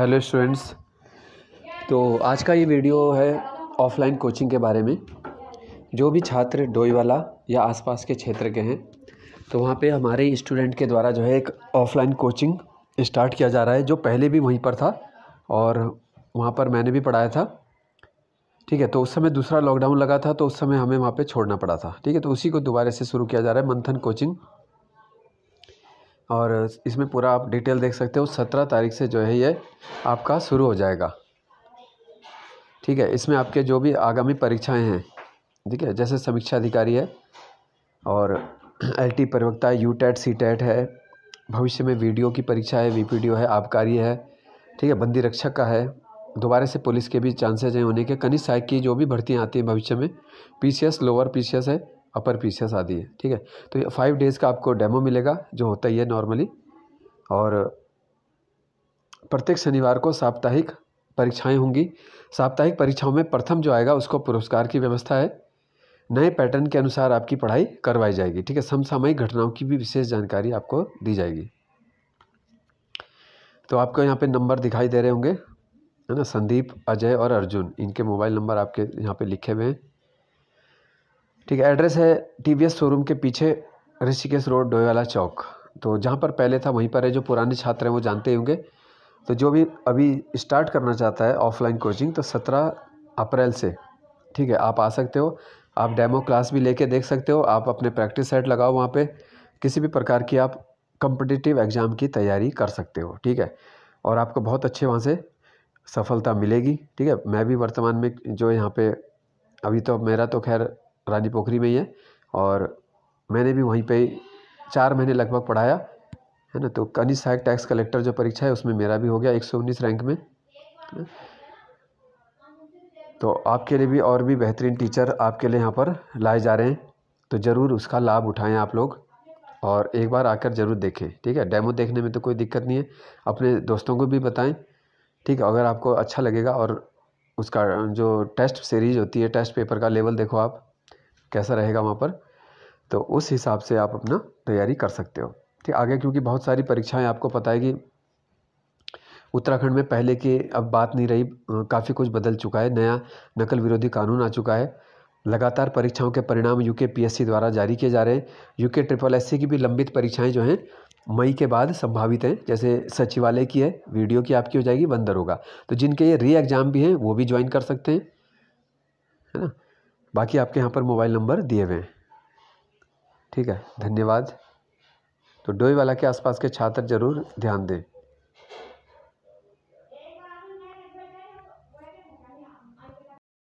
hello students तो आज का ये वीडियो है ऑफलाइन कोचिंग के बारे में जो भी छात्र डोईवाला या आसपास के क्षेत्र के हैं तो वहाँ पे हमारे स्टूडेंट के द्वारा जो है एक ऑफलाइन कोचिंग स्टार्ट किया जा रहा है जो पहले भी वहीं पर था और वहाँ पर मैंने भी पढ़ाया था ठीक है तो उस समय दूसरा लॉकडाउन लगा था तो उस समय हमें वहाँ पर छोड़ना पड़ा था ठीक है तो उसी को दोबारा से शुरू किया जा रहा है मंथन कोचिंग और इसमें पूरा आप डिटेल देख सकते हो सत्रह तारीख से जो है ये आपका शुरू हो जाएगा ठीक है इसमें आपके जो भी आगामी परीक्षाएं हैं ठीक है जैसे समीक्षा अधिकारी है और एल प्रवक्ता यू टेट सी टेट है भविष्य में वीडियो की परीक्षा है वी है आबकारी है ठीक है बंदी रक्षक का है दोबारा से पुलिस के भी चांसेज हैं होने के कनिष्ठ सहायक की जो भी भर्तियाँ आती हैं भविष्य में पी लोअर पी है अपर पीसीएस आदि है ठीक है तो ये फाइव डेज़ का आपको डेमो मिलेगा जो होता ही है नॉर्मली और प्रत्येक शनिवार को साप्ताहिक परीक्षाएं होंगी साप्ताहिक परीक्षाओं में प्रथम जो आएगा उसको पुरस्कार की व्यवस्था है नए पैटर्न के अनुसार आपकी पढ़ाई करवाई जाएगी ठीक है समसामयिक घटनाओं की भी विशेष जानकारी आपको दी जाएगी तो आपको यहाँ पे नंबर दिखाई दे रहे होंगे है ना संदीप अजय और अर्जुन इनके मोबाइल नंबर आपके यहाँ पे लिखे हुए हैं ठीक है एड्रेस है टी वी एस शोरूम के पीछे ऋषिकेश रोड डोईवाला चौक तो जहाँ पर पहले था वहीं पर है जो पुराने छात्र हैं वो जानते होंगे तो जो भी अभी स्टार्ट करना चाहता है ऑफलाइन कोचिंग तो सत्रह अप्रैल से ठीक है आप आ सकते हो आप डेमो क्लास भी लेके देख सकते हो आप अपने प्रैक्टिस सेट लगाओ वहाँ पे किसी भी प्रकार की आप कंपटिटिव एग्ज़ाम की तैयारी कर सकते हो ठीक है और आपको बहुत अच्छे वहाँ से सफलता मिलेगी ठीक है मैं भी वर्तमान में जो यहाँ पे अभी तो मेरा तो खैर रानी पोखरी में ही है और मैंने भी वहीं पे चार महीने लगभग पढ़ाया है ना तो कनी सहायक टैक्स कलेक्टर जो परीक्षा है उसमें मेरा भी हो गया उन्नीस रैंक में तो आपके लिए भी और भी बेहतरीन टीचर आपके लिए यहाँ पर लाए जा रहे हैं तो ज़रूर उसका लाभ उठाएं आप लोग और एक बार आकर ज़रूर देखें ठीक है डेमो देखने में तो कोई दिक्कत नहीं है अपने दोस्तों को भी बताएं ठीक है अगर आपको अच्छा लगेगा और उसका जो टेस्ट सीरीज होती है टेस्ट पेपर का लेवल देखो आप कैसा रहेगा वहाँ पर तो उस हिसाब से आप अपना तैयारी कर सकते हो ठीक आगे क्योंकि बहुत सारी परीक्षाएं आपको पता है कि उत्तराखंड में पहले की अब बात नहीं रही काफ़ी कुछ बदल चुका है नया नकल विरोधी कानून आ चुका है लगातार परीक्षाओं के परिणाम यूके पीएससी द्वारा जारी किए जा रहे हैं यूके ट्रिपल एससी की भी लंबित परीक्षाएं जो हैं मई के बाद संभावित हैं जैसे सचिवालय की है वीडियो की आपकी हो जाएगी बंदर होगा तो जिनके ये री एग्ज़ाम भी हैं वो भी ज्वाइन कर सकते हैं है ना बाकी आपके यहाँ पर मोबाइल नंबर दिए हुए हैं ठीक है धन्यवाद तो डोईवाला के आसपास के छात्र ज़रूर ध्यान दें